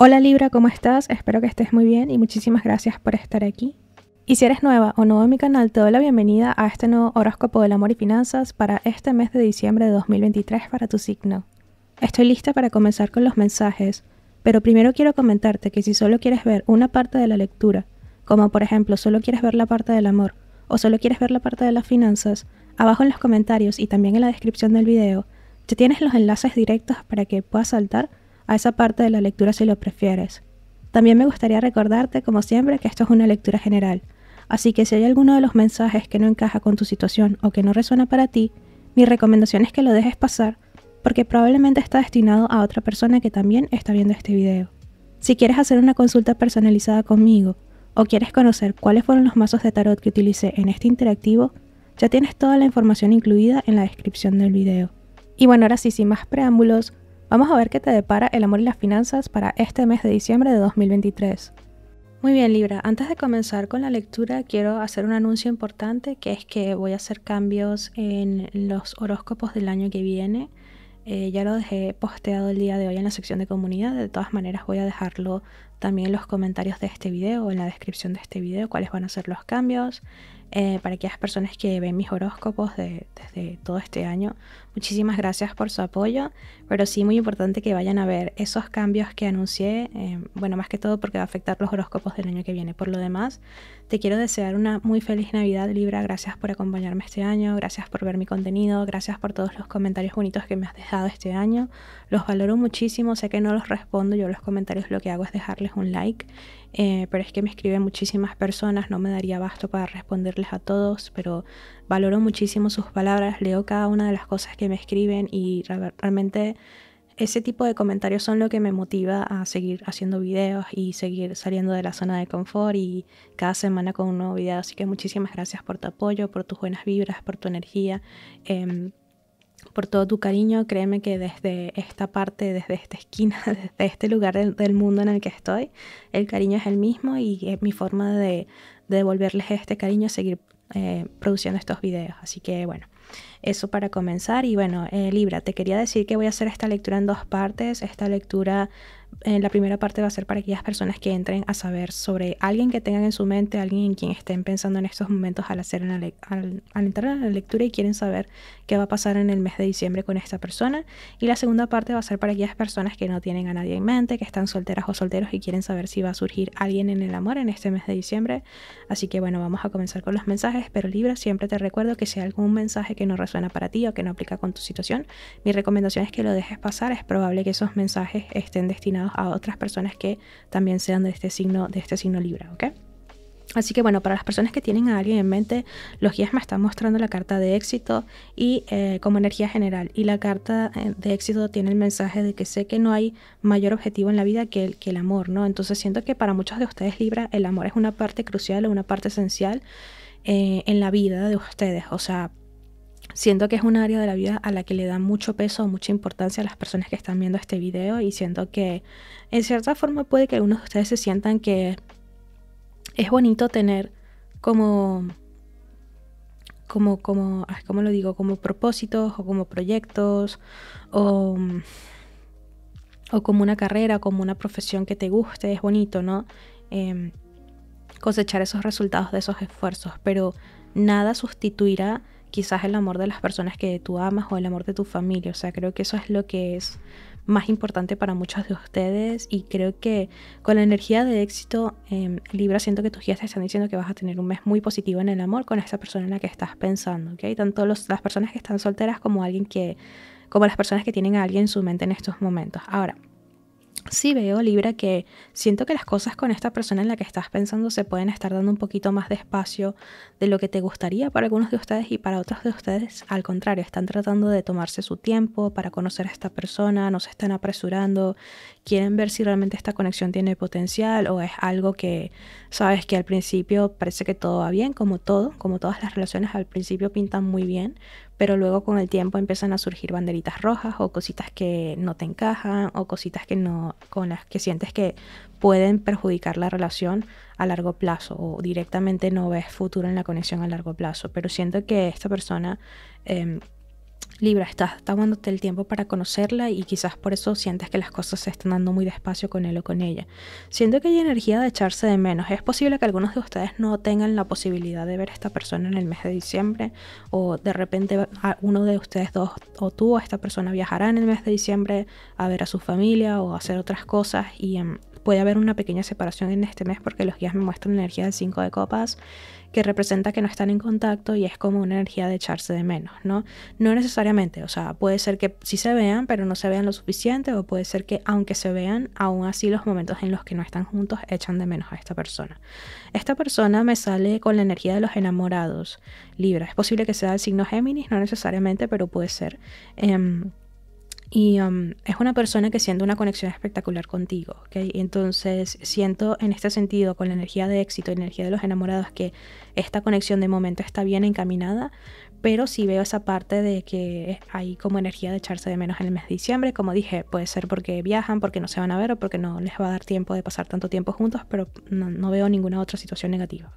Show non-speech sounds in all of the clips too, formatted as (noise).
Hola Libra, ¿cómo estás? Espero que estés muy bien y muchísimas gracias por estar aquí. Y si eres nueva o nuevo en mi canal, te doy la bienvenida a este nuevo horóscopo del amor y finanzas para este mes de diciembre de 2023 para tu signo. Estoy lista para comenzar con los mensajes, pero primero quiero comentarte que si solo quieres ver una parte de la lectura, como por ejemplo solo quieres ver la parte del amor o solo quieres ver la parte de las finanzas, abajo en los comentarios y también en la descripción del video, te tienes los enlaces directos para que puedas saltar a esa parte de la lectura si lo prefieres. También me gustaría recordarte, como siempre, que esto es una lectura general, así que si hay alguno de los mensajes que no encaja con tu situación o que no resuena para ti, mi recomendación es que lo dejes pasar porque probablemente está destinado a otra persona que también está viendo este video. Si quieres hacer una consulta personalizada conmigo o quieres conocer cuáles fueron los mazos de tarot que utilicé en este interactivo, ya tienes toda la información incluida en la descripción del video. Y bueno, ahora sí, sin más preámbulos, Vamos a ver qué te depara el amor y las finanzas para este mes de diciembre de 2023. Muy bien Libra, antes de comenzar con la lectura quiero hacer un anuncio importante que es que voy a hacer cambios en los horóscopos del año que viene. Eh, ya lo dejé posteado el día de hoy en la sección de comunidad, de todas maneras voy a dejarlo también los comentarios de este video o en la descripción de este video cuáles van a ser los cambios. Eh, para aquellas personas que ven mis horóscopos desde todo este año, muchísimas gracias por su apoyo, pero sí muy importante que vayan a ver esos cambios que anuncié, eh, bueno, más que todo porque va a afectar los horóscopos del año que viene. Por lo demás, te quiero desear una muy feliz Navidad Libra, gracias por acompañarme este año, gracias por ver mi contenido, gracias por todos los comentarios bonitos que me has dejado este año, los valoro muchísimo, sé que no los respondo, yo los comentarios lo que hago es dejarles un like. Eh, pero es que me escriben muchísimas personas, no me daría abasto para responderles a todos, pero valoro muchísimo sus palabras, leo cada una de las cosas que me escriben y realmente ese tipo de comentarios son lo que me motiva a seguir haciendo videos y seguir saliendo de la zona de confort y cada semana con un nuevo video. Así que muchísimas gracias por tu apoyo, por tus buenas vibras, por tu energía. Em, por todo tu cariño. Créeme que desde esta parte, desde esta esquina, (laughs) desde este lugar del, mundo en el que estoy, el cariño es el mismo y es mi forma de, devolverles este cariño, seguir eh, produciendo estos videos. Así que bueno, eso para comenzar. Y bueno, eh, Libra, te quería decir que voy a hacer esta lectura en dos partes. Esta lectura, eh, la primera parte va a ser para aquellas personas que entren a saber sobre alguien que tengan en su mente, alguien en quien estén pensando en estos momentos al, hacer al, entrar en la lectura y quieren saber qué va a pasar en el mes de diciembre con esta persona. Y la segunda parte va a ser para aquellas personas que no tienen a nadie en mente, que están solteras o solteros y quieren saber si va a surgir alguien en el amor en este mes de diciembre. Así que bueno, vamos a comenzar con los mensajes. Pero Libra, siempre te recuerdo que si algún mensaje que no suena para ti o que no aplica con tu situación, mi recomendación es que lo dejes pasar. Es probable que esos mensajes estén destinados a otras personas que también sean de este signo, de este signo Libra, ¿ok? Así que bueno, para las personas que tienen a alguien en mente, los guías me están mostrando la carta de éxito y eh, como energía general. Y la carta eh, de éxito tiene el mensaje de que sé que no hay mayor objetivo en la vida que el, que el amor, ¿no? Entonces siento que para muchos de ustedes, Libra, el amor es una parte crucial o una parte esencial eh, en la vida de ustedes. O sea, Siento que es un área de la vida a la que le dan mucho peso o mucha importancia a las personas que están viendo este video y siento que en cierta forma puede que algunos de ustedes se sientan que es bonito tener como como como lo digo, como propósitos o como proyectos o como una carrera, como una profesión que te guste, es bonito, ¿no? Em, cosechar esos resultados de esos esfuerzos, pero nada sustituirá quizás el amor de las personas que tú amas o el amor de tu familia. O sea, creo que eso es lo que es más importante para muchos de ustedes y creo que con la energía de éxito em, Libra siento que tus guías te están diciendo que vas a tener un mes muy positivo en el amor con esa persona en la que estás pensando, Tanto las personas que están solteras como alguien que como las personas que tienen a alguien en su mente en estos momentos. Ahora, sí veo, Libra, que siento que las cosas con esta persona en la que estás pensando se pueden estar dando un poquito más de espacio de lo que te gustaría para algunos de ustedes y para otras de ustedes, al contrario, están tratando de tomarse su tiempo para conocer a esta persona, no se están apresurando, quieren ver si realmente esta conexión tiene potencial o es algo que, sabes, que al principio parece que todo va bien, como todo, como todas las relaciones al principio pintan muy bien, pero luego con el tiempo empiezan a surgir banderitas rojas o cositas que no te encajan o cositas que no con las que sientes que pueden perjudicar la relación a largo plazo o directamente no ves futuro en la conexión a largo plazo, pero siento que esta persona em, Libra, estás tomándote el tiempo para conocerla y quizás por eso sientes que las cosas se están dando muy despacio con él o con ella. Siento que hay energía de echarse de menos. Es posible que algunos de ustedes no tengan la posibilidad de ver a esta persona en el mes de diciembre o de repente uno de ustedes dos o tú o esta persona viajará en el mes de diciembre a ver a su familia o hacer otras cosas y... Em, puede haber una pequeña separación en este mes porque los guías me muestran la energía del 5 de copas, que representa que no están en contacto y es como una energía de echarse de menos, ¿no? No necesariamente, o sea, puede ser que sí se vean, pero no se vean lo suficiente, o puede ser que aunque se vean, aún así los momentos en los que no están juntos echan de menos a esta persona. Esta persona me sale con la energía de los enamorados, Libra. Es posible que sea el signo Géminis, no necesariamente, pero puede ser. Em, y um, es una persona que siente una conexión espectacular contigo, Entonces siento en este sentido, con la energía de éxito, y energía de los enamorados, que esta conexión de momento está bien encaminada, pero sí veo esa parte de que hay como energía de echarse de menos en el mes de diciembre. Como dije, puede ser porque viajan, porque no se van a ver o porque no les va a dar tiempo de pasar tanto tiempo juntos, pero no, veo ninguna otra situación negativa.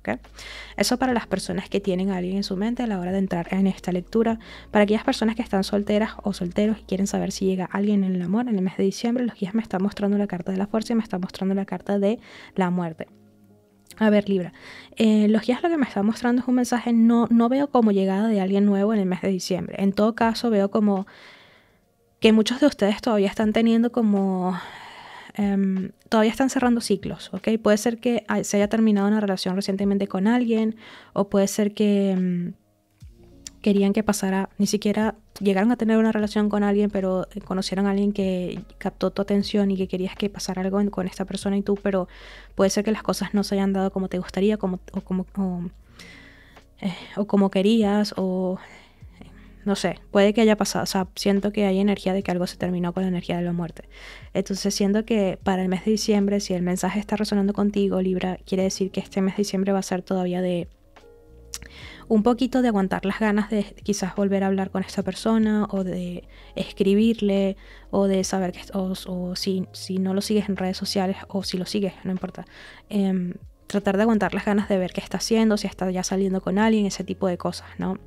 Eso para las personas que tienen a alguien en su mente a la hora de entrar en esta lectura. Para aquellas personas que están solteras o solteros y quieren saber si llega alguien en el amor en el mes de diciembre, los guías me están mostrando la carta de la fuerza y me están mostrando la carta de la muerte. A ver, Libra, eh, los guías lo que me están mostrando es un mensaje, no, no veo como llegada de alguien nuevo en el mes de diciembre. En todo caso, veo como que muchos de ustedes todavía están teniendo como... Em, todavía están cerrando ciclos, ¿ok? Puede ser que se haya terminado una relación recientemente con alguien o puede ser que... Em, querían que pasara, ni siquiera llegaron a tener una relación con alguien, pero eh, conocieron a alguien que captó tu atención y que querías que pasara algo con esta persona y tú, pero puede ser que las cosas no se hayan dado como te gustaría como, o, como, o eh, como querías o eh, no sé, puede que haya pasado, o sea, siento que hay energía de que algo se terminó con la energía de la muerte. Entonces siento que para el mes de diciembre, si el mensaje está resonando contigo, Libra, quiere decir que este mes de diciembre va a ser todavía de un poquito de aguantar las ganas de quizás volver a hablar con esa persona o de escribirle o de saber que o, o si, si, no lo sigues en redes sociales o si lo sigues, no importa. Em, tratar de aguantar las ganas de ver qué está haciendo, si está ya saliendo con alguien, ese tipo de cosas, ¿no?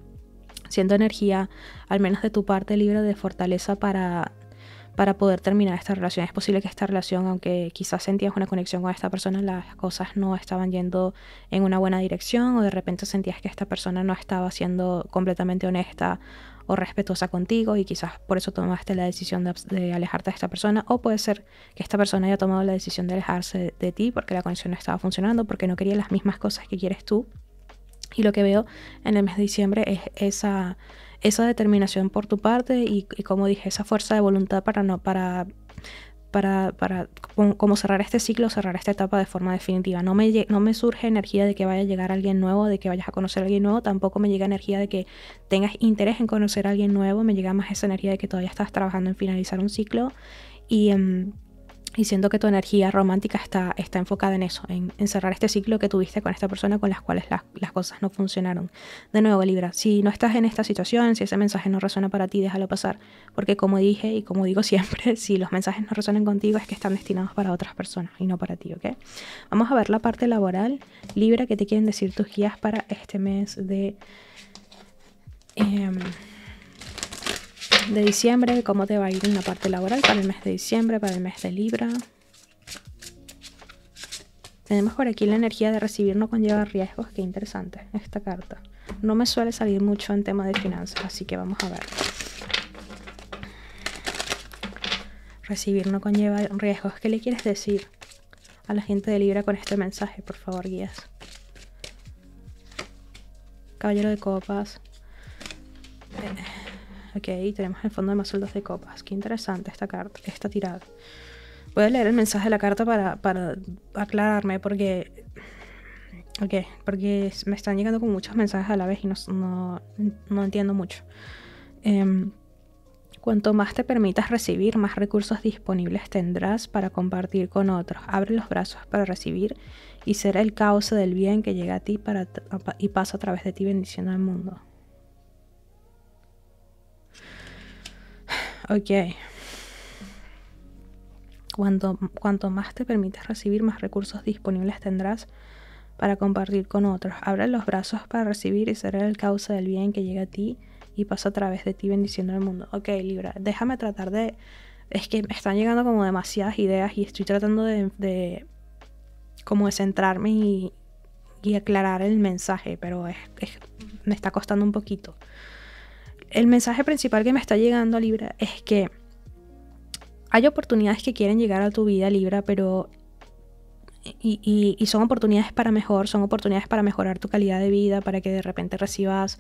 Siendo energía, al menos de tu parte, libre de fortaleza para para poder terminar esta relación. Es posible que esta relación, aunque quizás sentías una conexión con esta persona, las cosas no estaban yendo en una buena dirección o de repente sentías que esta persona no estaba siendo completamente honesta o respetuosa contigo y quizás por eso tomaste la decisión de, alejarte de esta persona o puede ser que esta persona haya tomado la decisión de alejarse de ti porque la conexión no estaba funcionando, porque no quería las mismas cosas que quieres tú y lo que veo en el mes de diciembre es esa, esa determinación por tu parte y, como dije, esa fuerza de voluntad para no, para para, para como cerrar este ciclo, cerrar esta etapa de forma definitiva. No me, no me surge energía de que vaya a llegar alguien nuevo, de que vayas a conocer a alguien nuevo, tampoco me llega energía de que tengas interés en conocer a alguien nuevo, me llega más esa energía de que todavía estás trabajando en finalizar un ciclo y... Em, y siento que tu energía romántica está, está enfocada en eso, en, cerrar este ciclo que tuviste con esta persona con las cuales las, cosas no funcionaron. De nuevo, Libra, si no estás en esta situación, si ese mensaje no resuena para ti, déjalo pasar. Porque como dije y como digo (laughs) siempre, si los mensajes no resuenan contigo es que están destinados para otras personas y no para ti, ¿ok? Vamos a ver la parte laboral, Libra, que te quieren decir tus guías para este mes de... Em, de diciembre, cómo te va a ir en la parte laboral para el mes de diciembre, para el mes de Libra. Tenemos por aquí la energía de recibir no conlleva riesgos, qué interesante esta carta. No me suele salir mucho en tema de finanzas, así que vamos a ver. Recibir no conlleva riesgos. ¿Qué le quieres decir a la gente de Libra con este mensaje? Por favor, guías. Caballero de copas. Eh, Ok, tenemos el fondo de más sueldos de copas. Qué interesante esta carta, esta tirada. Voy a leer el mensaje de la carta para, aclararme porque. porque me están llegando con muchos mensajes a la vez y no, entiendo mucho. Em, cuanto más te permitas recibir, más recursos disponibles tendrás para compartir con otros. Abre los brazos para recibir y será el cauce del bien que llega a ti para y pasa a través de ti bendiciendo al mundo. Ok. Cuanto, cuanto más te permites recibir, más recursos disponibles tendrás para compartir con otros. Abre los brazos para recibir y ser el causa del bien que llega a ti y pasa a través de ti bendiciendo al mundo. Ok, Libra, déjame tratar de... Es que me están llegando como demasiadas ideas y estoy tratando de... como de centrarme y, y aclarar el mensaje, pero me está costando un poquito el mensaje principal que me está llegando a Libra es que hay oportunidades que quieren llegar a tu vida Libra, pero... Y, son oportunidades para mejor, son oportunidades para mejorar tu calidad de vida, para que de repente recibas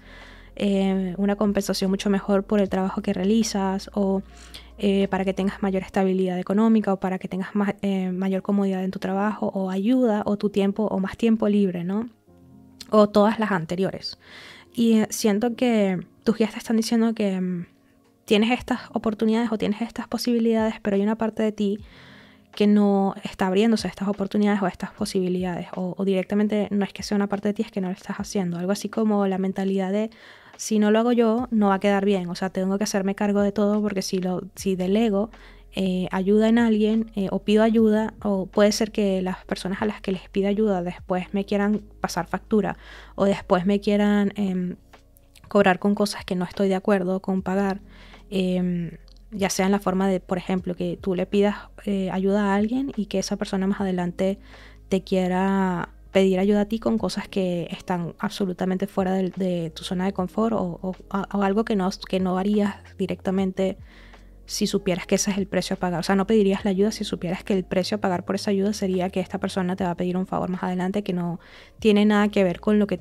eh, una compensación mucho mejor por el trabajo que realizas o eh, para que tengas mayor estabilidad económica o para que tengas eh, mayor comodidad en tu trabajo o ayuda o tu tiempo o más tiempo libre, ¿no? O todas las anteriores. Y siento que tus guías te están diciendo que mm, tienes estas oportunidades o tienes estas posibilidades, pero hay una parte de ti que no está abriéndose a estas oportunidades o a estas posibilidades, o, directamente no es que sea una parte de ti, es que no lo estás haciendo. Algo así como la mentalidad de si no lo hago yo, no va a quedar bien. O sea, tengo que hacerme cargo de todo porque si, lo, si delego eh, ayuda en alguien eh, o pido ayuda, o puede ser que las personas a las que les pido ayuda después me quieran pasar factura o después me quieran em, cobrar con cosas que no estoy de acuerdo con pagar, em, ya sea en la forma de, por ejemplo, que tú le pidas eh, ayuda a alguien y que esa persona más adelante te quiera pedir ayuda a ti con cosas que están absolutamente fuera de, tu zona de confort o, algo que no, que no harías directamente si supieras que ese es el precio a pagar. O sea, no pedirías la ayuda si supieras que el precio a pagar por esa ayuda sería que esta persona te va a pedir un favor más adelante que no tiene nada que ver con lo que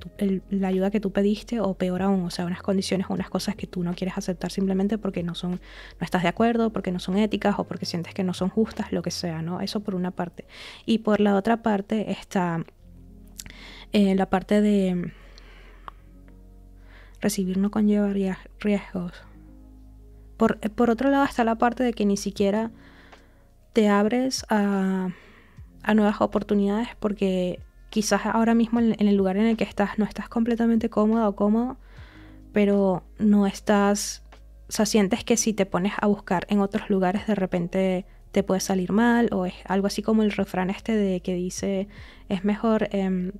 la ayuda que tú pediste o peor aún, o sea, unas condiciones o unas cosas que tú no quieres aceptar simplemente porque no son, no estás de acuerdo, porque no son éticas o porque sientes que no son justas, lo que sea, ¿no? Eso por una parte. Y por la otra parte está eh, la parte de recibir no conlleva riesgos. Eh, por, otro lado está la parte de que ni siquiera te abres a, nuevas oportunidades porque quizás ahora mismo en, el lugar en el que estás no estás completamente cómoda o cómodo, pero no estás, o sea, sientes que si te pones a buscar en otros lugares de repente te puede salir mal o es algo así como el refrán este de que dice es mejor... Em,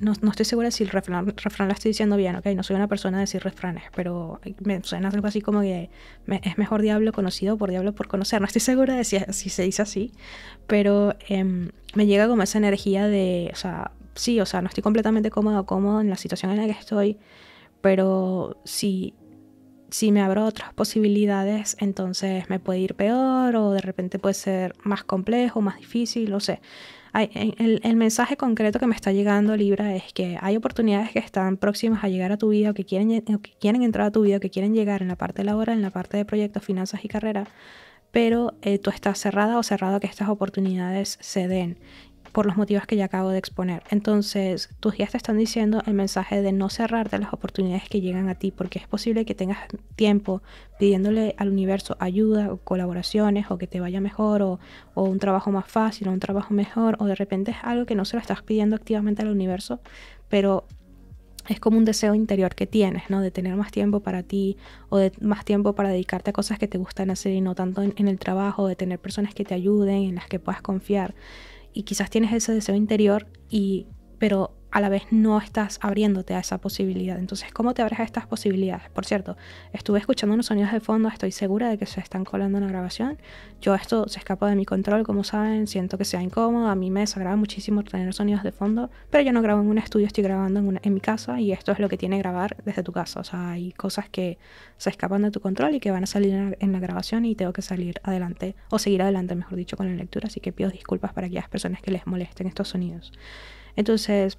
no, estoy segura si el refrán, lo estoy diciendo bien, ok, no soy una persona de decir refranes, pero me suena algo así como que es mejor diablo conocido por diablo por conocer, no estoy segura de si, si se dice así, pero em, me llega como esa energía de, o sea, sí, o sea, no estoy completamente cómodo o cómodo en la situación en la que estoy, pero si, si me abro otras posibilidades, entonces me puede ir peor o de repente puede ser más complejo, más difícil, no sé el, mensaje concreto que me está llegando Libra es que hay oportunidades que están próximas a llegar a tu vida o que quieren, que quieren entrar a tu vida que quieren llegar en la parte laboral, en la parte de proyectos, finanzas y carrera, pero eh, tú estás cerrada o cerrado a que estas oportunidades se den por los motivos que ya acabo de exponer. Entonces, tus guías te están diciendo el mensaje de no cerrarte las oportunidades que llegan a ti, porque es posible que tengas tiempo pidiéndole al universo ayuda o colaboraciones o que te vaya mejor o, un trabajo más fácil o un trabajo mejor o de repente es algo que no se lo estás pidiendo activamente al universo, pero es como un deseo interior que tienes, ¿no? De tener más tiempo para ti o de más tiempo para dedicarte a cosas que te gustan hacer y no tanto en el trabajo, de tener personas que te ayuden, en las que puedas confiar y quizás tienes ese deseo interior y pero a la vez no estás abriéndote a esa posibilidad. Entonces, ¿cómo te abres a estas posibilidades? Por cierto, estuve escuchando unos sonidos de fondo, estoy segura de que se están colando en la grabación. Yo esto se escapa de mi control, como saben, siento que sea incómodo, a mí me desagrada muchísimo tener sonidos de fondo, pero yo no grabo en un estudio, estoy grabando en, mi casa y esto es lo que tiene grabar desde tu casa. O sea, hay cosas que se escapan de tu control y que van a salir en la grabación y tengo que salir adelante, o seguir adelante, mejor dicho, con la lectura, así que pido disculpas para aquellas personas que les molesten estos sonidos. Entonces,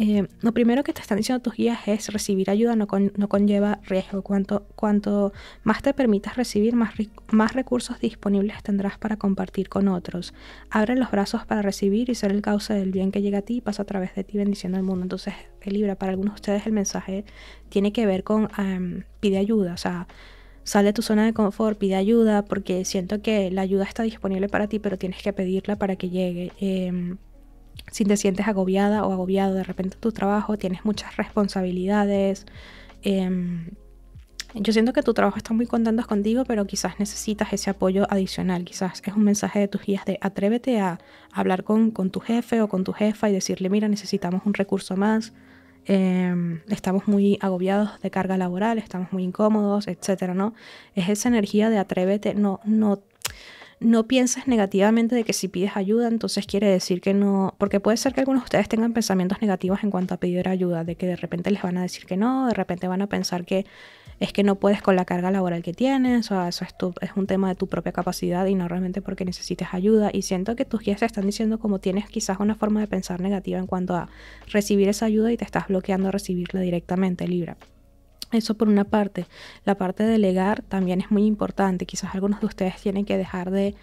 eh, lo primero que te están diciendo tus guías es recibir ayuda no, conlleva riesgo. Cuanto, cuanto, más te permitas recibir, más, más recursos disponibles tendrás para compartir con otros. Abre los brazos para recibir y ser el causa del bien que llega a ti y pasa a través de ti bendiciendo al mundo. Entonces, Libra, para algunos de ustedes el mensaje tiene que ver con pide ayuda, o sea, sale de tu zona de confort, pide ayuda, porque siento que la ayuda está disponible para ti, pero tienes que pedirla para que llegue. Em, si te sientes agobiada o agobiado de repente tu trabajo, tienes muchas responsabilidades. Em, yo siento que tu trabajo está muy contento contigo, pero quizás necesitas ese apoyo adicional. Quizás es un mensaje de tus guías de atrévete a, hablar con, tu jefe o con tu jefa y decirle, mira, necesitamos un recurso más. Em, estamos muy agobiados de carga laboral, estamos muy incómodos, etcétera, ¿no? Es esa energía de atrévete, no, no no pienses negativamente de que si pides ayuda, entonces quiere decir que no, porque puede ser que algunos de ustedes tengan pensamientos negativos en cuanto a pedir ayuda, de que de repente les van a decir que no, de repente van a pensar que es que no puedes con la carga laboral que tienes, o eso es, es un tema de tu propia capacidad y no realmente porque necesites ayuda. Y siento que tus guías te están diciendo como tienes quizás una forma de pensar negativa en cuanto a recibir esa ayuda y te estás bloqueando a recibirla directamente, Libra. Eso por una parte. La parte de delegar también es muy importante. Quizás algunos de ustedes tienen que dejar de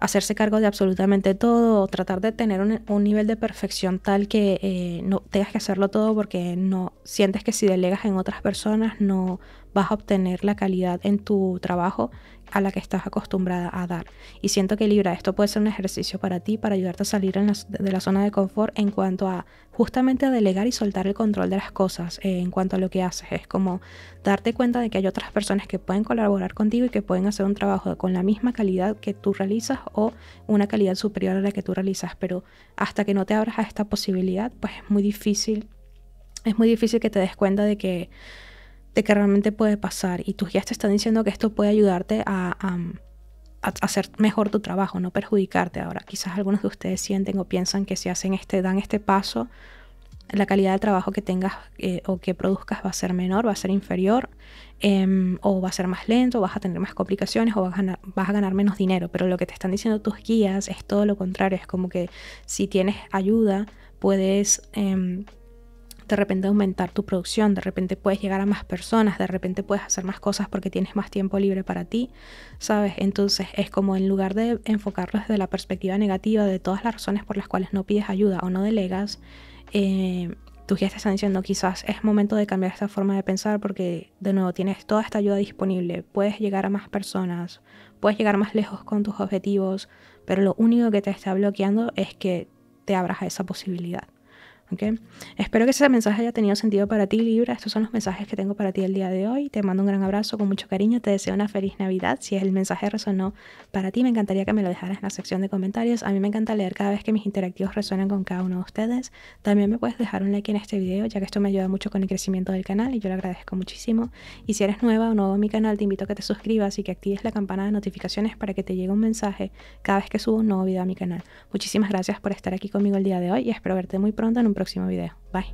hacerse cargo de absolutamente todo o tratar de tener un, un nivel de perfección tal que eh, no tengas que hacerlo todo porque no sientes que si delegas en otras personas no vas a obtener la calidad en tu trabajo a la que estás acostumbrada a dar. Y siento que Libra, esto puede ser un ejercicio para ti, para ayudarte a salir de la zona de confort en cuanto a justamente a delegar y soltar el control de las cosas eh, en cuanto a lo que haces. Es como darte cuenta de que hay otras personas que pueden colaborar contigo y que pueden hacer un trabajo con la misma calidad que tú realizas o una calidad superior a la que tú realizas. Pero hasta que no te abras a esta posibilidad, pues es muy difícil. Es muy difícil que te des cuenta de que de que realmente puede pasar y tus guías te están diciendo que esto puede ayudarte a, hacer mejor tu trabajo, no perjudicarte. Ahora, quizás algunos de ustedes sienten o piensan que si hacen este, dan este paso, la calidad de trabajo que tengas eh, o que produzcas va a ser menor, va a ser inferior, em, o va a ser más lento, vas a tener más complicaciones o vas a, ganar, menos dinero. Pero lo que te están diciendo tus guías es todo lo contrario, es como que si tienes ayuda, puedes... Em, de repente aumentar tu producción, de repente puedes llegar a más personas, de repente puedes hacer más cosas porque tienes más tiempo libre para ti, ¿sabes? Entonces es como en lugar de enfocarlo desde la perspectiva negativa de todas las razones por las cuales no pides ayuda o no delegas, eh, tus guías te están diciendo quizás es momento de cambiar esta forma de pensar porque de nuevo tienes toda esta ayuda disponible, puedes llegar a más personas, puedes llegar más lejos con tus objetivos, pero lo único que te está bloqueando es que te abras a esa posibilidad. Espero que ese mensaje haya tenido sentido para ti, Libra. Estos son los mensajes que tengo para ti el día de hoy. Te mando un gran abrazo con mucho cariño. Te deseo una feliz Navidad. Si el mensaje resonó para ti, me encantaría que me lo dejaras en la sección de comentarios. A mí me encanta leer cada vez que mis interactivos resuenan con cada uno de ustedes. También me puedes dejar un like en este video, ya que esto me ayuda mucho con el crecimiento del canal y yo lo agradezco muchísimo. Y si eres nueva o nuevo a mi canal, te invito a que te suscribas y que actives la campana de notificaciones para que te llegue un mensaje cada vez que subo un nuevo video a mi canal. Muchísimas gracias por estar aquí conmigo el día de hoy y espero verte muy pronto en un próximo video. Bye.